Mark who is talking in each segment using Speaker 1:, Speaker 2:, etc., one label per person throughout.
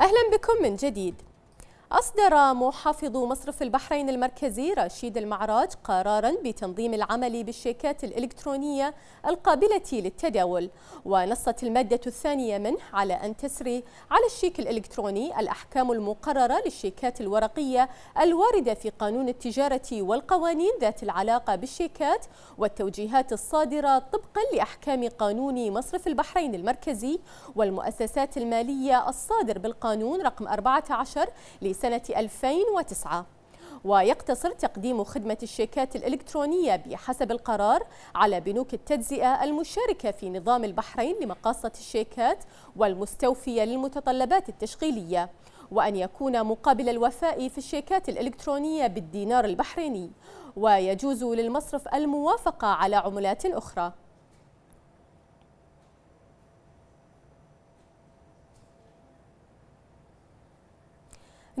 Speaker 1: أهلا بكم من جديد أصدر محافظ مصرف البحرين المركزي رشيد المعراج قرارا بتنظيم العمل بالشيكات الإلكترونية القابلة للتداول ونصت المادة الثانية منه على أن تسري على الشيك الإلكتروني الأحكام المقررة للشيكات الورقية الواردة في قانون التجارة والقوانين ذات العلاقة بالشيكات والتوجيهات الصادرة طبقا لأحكام قانون مصرف البحرين المركزي والمؤسسات المالية الصادر بالقانون رقم 14 سنة 2009 ويقتصر تقديم خدمة الشيكات الإلكترونية بحسب القرار على بنوك التجزئة المشاركة في نظام البحرين لمقاصة الشيكات والمستوفية للمتطلبات التشغيلية وأن يكون مقابل الوفاء في الشيكات الإلكترونية بالدينار البحريني ويجوز للمصرف الموافقة على عملات أخرى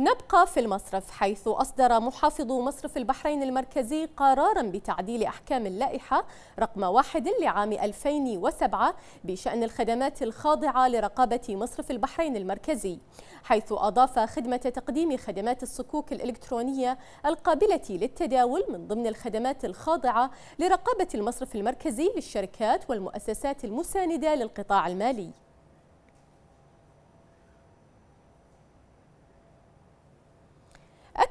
Speaker 1: نبقى في المصرف حيث أصدر محافظ مصرف البحرين المركزي قرارا بتعديل أحكام اللائحة رقم واحد لعام 2007 بشأن الخدمات الخاضعة لرقابة مصرف البحرين المركزي حيث أضاف خدمة تقديم خدمات الصكوك الإلكترونية القابلة للتداول من ضمن الخدمات الخاضعة لرقابة المصرف المركزي للشركات والمؤسسات المساندة للقطاع المالي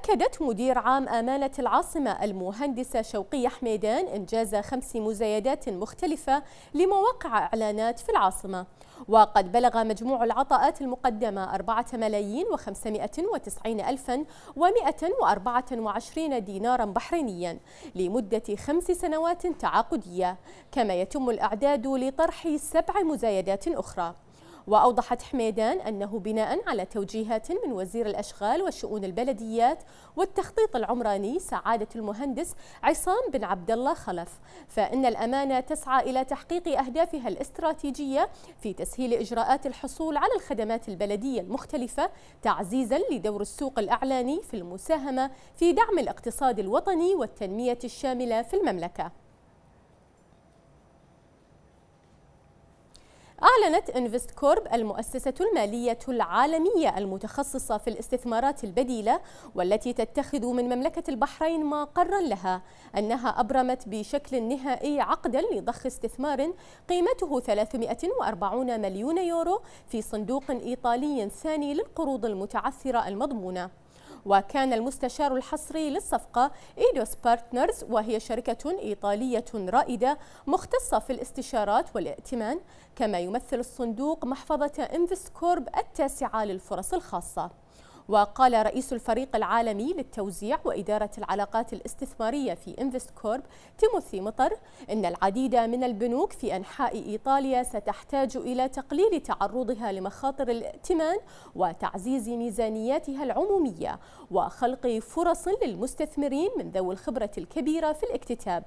Speaker 1: أكدت مدير عام أمانة العاصمة المهندسة شوقية حميدان إنجاز خمس مزايدات مختلفة لمواقع إعلانات في العاصمة وقد بلغ مجموع العطاءات المقدمة 4 ملايين و590 ألفا و124 دينارا بحرينيا لمدة خمس سنوات تعاقدية كما يتم الإعداد لطرح سبع مزايدات أخرى وأوضحت حميدان أنه بناء على توجيهات من وزير الأشغال والشؤون البلديات والتخطيط العمراني سعادة المهندس عصام بن عبد الله خلف فإن الأمانة تسعى إلى تحقيق أهدافها الاستراتيجية في تسهيل إجراءات الحصول على الخدمات البلدية المختلفة تعزيزا لدور السوق الإعلاني في المساهمة في دعم الاقتصاد الوطني والتنمية الشاملة في المملكة أعلنت انفست كورب المؤسسة المالية العالمية المتخصصة في الاستثمارات البديلة والتي تتخذ من مملكة البحرين مقرا لها أنها أبرمت بشكل نهائي عقدا لضخ استثمار قيمته 340 مليون يورو في صندوق إيطالي ثاني للقروض المتعثرة المضمونة وكان المستشار الحصري للصفقة إيدوس بارتنرز وهي شركة إيطالية رائدة مختصة في الاستشارات والائتمان كما يمثل الصندوق محفظة كورب التاسعة للفرص الخاصة وقال رئيس الفريق العالمي للتوزيع وإدارة العلاقات الاستثمارية في انفست كورب تيموثي مطر إن العديد من البنوك في أنحاء إيطاليا ستحتاج إلى تقليل تعرضها لمخاطر الائتمان وتعزيز ميزانياتها العمومية وخلق فرص للمستثمرين من ذوي الخبرة الكبيرة في الاكتتاب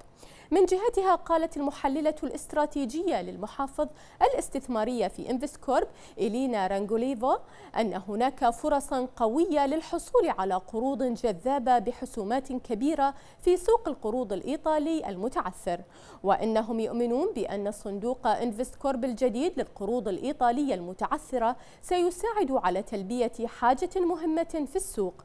Speaker 1: من جهتها قالت المحللة الاستراتيجية للمحافظ الاستثمارية في إنفسكورب إلينا رانجوليفو أن هناك فرصا قوية للحصول على قروض جذابة بحسومات كبيرة في سوق القروض الإيطالي المتعثر وإنهم يؤمنون بأن صندوق إنفسكورب الجديد للقروض الإيطالية المتعثرة سيساعد على تلبية حاجة مهمة في السوق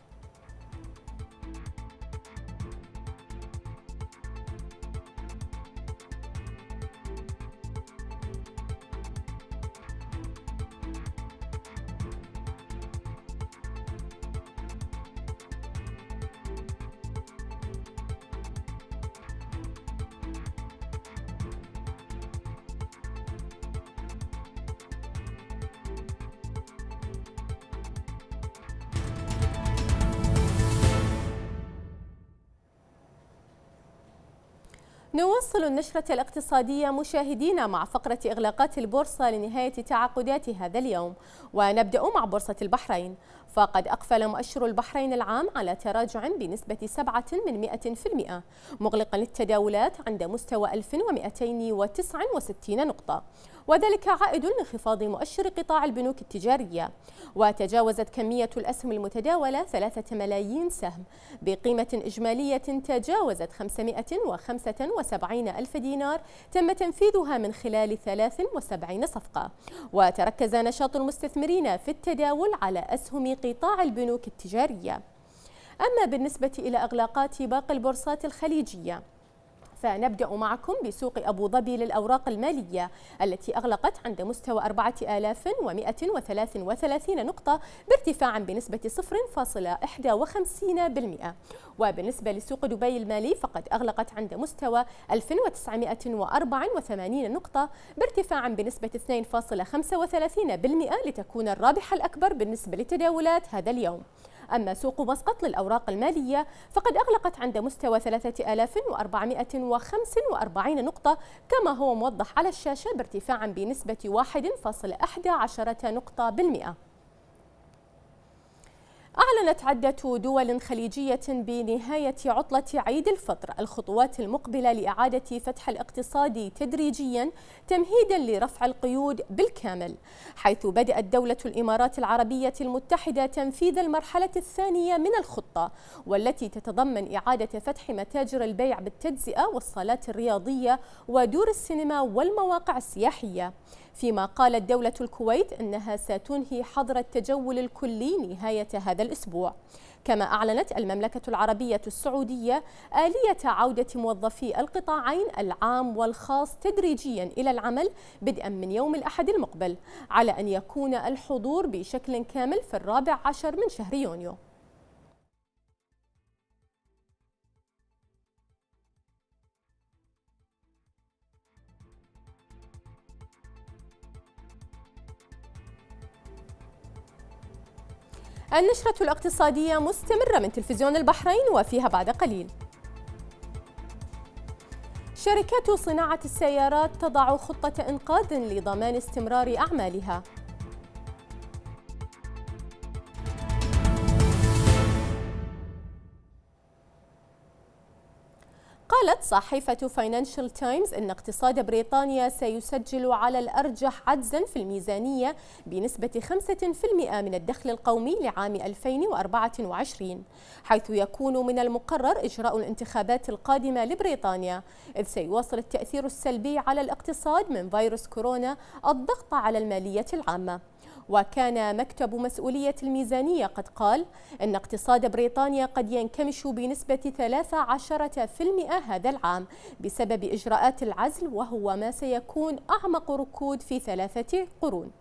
Speaker 1: نواصل النشرة الاقتصادية مشاهدينا مع فقرة إغلاقات البورصة لنهاية تعاقدات هذا اليوم ونبدأ مع بورصة البحرين فقد أقفل مؤشر البحرين العام على تراجع بنسبة 7 من 100% مغلقا للتداولات عند مستوى 1269 نقطة وذلك عائد لانخفاض مؤشر قطاع البنوك التجارية وتجاوزت كمية الأسهم المتداولة 3 ملايين سهم بقيمة إجمالية تجاوزت 535 وسبعين ألف دينار تم تنفيذها من خلال 73 صفقة وتركز نشاط المستثمرين في التداول على أسهم قطاع البنوك التجارية أما بالنسبة إلى أغلاقات باقي البورصات الخليجية فنبدأ معكم بسوق أبو ظبي للأوراق المالية التي أغلقت عند مستوى 4133 نقطة بارتفاع بنسبة 0.51% وبالنسبة لسوق دبي المالي فقد أغلقت عند مستوى 1984 نقطة بارتفاع بنسبة 2.35% لتكون الرابحة الأكبر بالنسبة للتداولات هذا اليوم أما سوق مسقط للأوراق المالية فقد أغلقت عند مستوى 3445 نقطة كما هو موضح على الشاشة بارتفاع بنسبة 1.11 نقطة بالمئة أعلنت عدة دول خليجية بنهاية عطلة عيد الفطر الخطوات المقبلة لإعادة فتح الاقتصاد تدريجيا تمهيدا لرفع القيود بالكامل حيث بدأت دولة الإمارات العربية المتحدة تنفيذ المرحلة الثانية من الخطة والتي تتضمن إعادة فتح متاجر البيع بالتجزئة والصالات الرياضية ودور السينما والمواقع السياحية فيما قالت دولة الكويت أنها ستنهي حظر التجول الكلي نهاية هذا الأسبوع الأسبوع كما أعلنت المملكة العربية السعودية آلية عودة موظفي القطاعين العام والخاص تدريجيا إلى العمل بدءا من يوم الأحد المقبل على أن يكون الحضور بشكل كامل في الرابع عشر من شهر يونيو النشرة الاقتصادية مستمرة من تلفزيون البحرين وفيها بعد قليل شركات صناعة السيارات تضع خطة إنقاذ لضمان استمرار أعمالها قالت صحيفة فاينانشال تايمز أن اقتصاد بريطانيا سيسجل على الأرجح عجزا في الميزانية بنسبة 5% من الدخل القومي لعام 2024 حيث يكون من المقرر إجراء الانتخابات القادمة لبريطانيا إذ سيواصل التأثير السلبي على الاقتصاد من فيروس كورونا الضغط على المالية العامة وكان مكتب مسؤولية الميزانية قد قال أن اقتصاد بريطانيا قد ينكمش بنسبة 13% هذا العام بسبب إجراءات العزل وهو ما سيكون أعمق ركود في ثلاثة قرون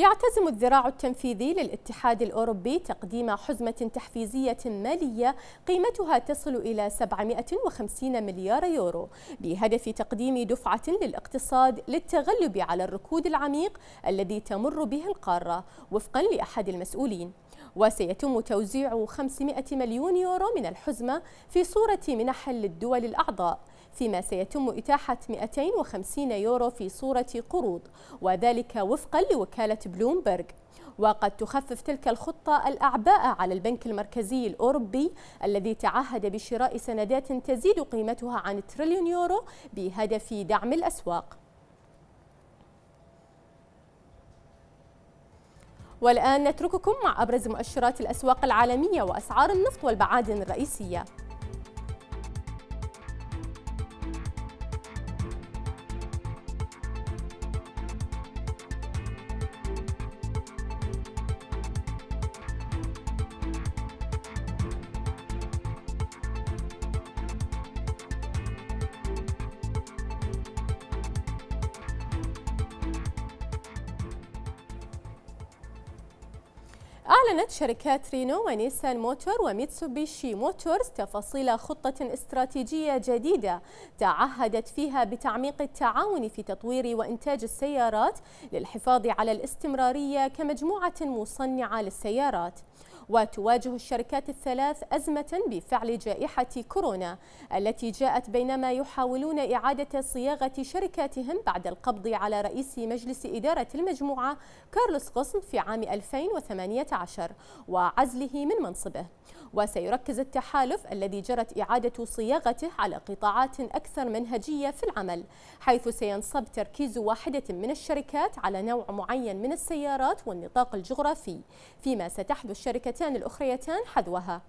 Speaker 1: يعتزم الذراع التنفيذي للاتحاد الأوروبي تقديم حزمة تحفيزية مالية قيمتها تصل إلى 750 مليار يورو بهدف تقديم دفعة للاقتصاد للتغلب على الركود العميق الذي تمر به القارة وفقا لأحد المسؤولين وسيتم توزيع 500 مليون يورو من الحزمة في صورة منح للدول الأعضاء فيما سيتم إتاحة 250 يورو في صورة قروض وذلك وفقا لوكالة بلومبرغ وقد تخفف تلك الخطة الأعباء على البنك المركزي الأوروبي الذي تعهد بشراء سندات تزيد قيمتها عن تريليون يورو بهدف دعم الأسواق والآن نترككم مع أبرز مؤشرات الأسواق العالمية وأسعار النفط والبعادن الرئيسية أعلنت شركات رينو ونيسان موتور وميتسوبيشي موتورز تفاصيل خطة استراتيجية جديدة تعهدت فيها بتعميق التعاون في تطوير وإنتاج السيارات للحفاظ على الاستمرارية كمجموعة مصنعة للسيارات وتواجه الشركات الثلاث أزمة بفعل جائحة كورونا التي جاءت بينما يحاولون إعادة صياغة شركاتهم بعد القبض على رئيس مجلس إدارة المجموعة كارلوس قسم في عام 2018 وعزله من منصبه وسيركز التحالف الذي جرت إعادة صياغته على قطاعات أكثر منهجية في العمل حيث سينصب تركيز واحدة من الشركات على نوع معين من السيارات والنطاق الجغرافي فيما ستحدث شركة الأخريتان حذوها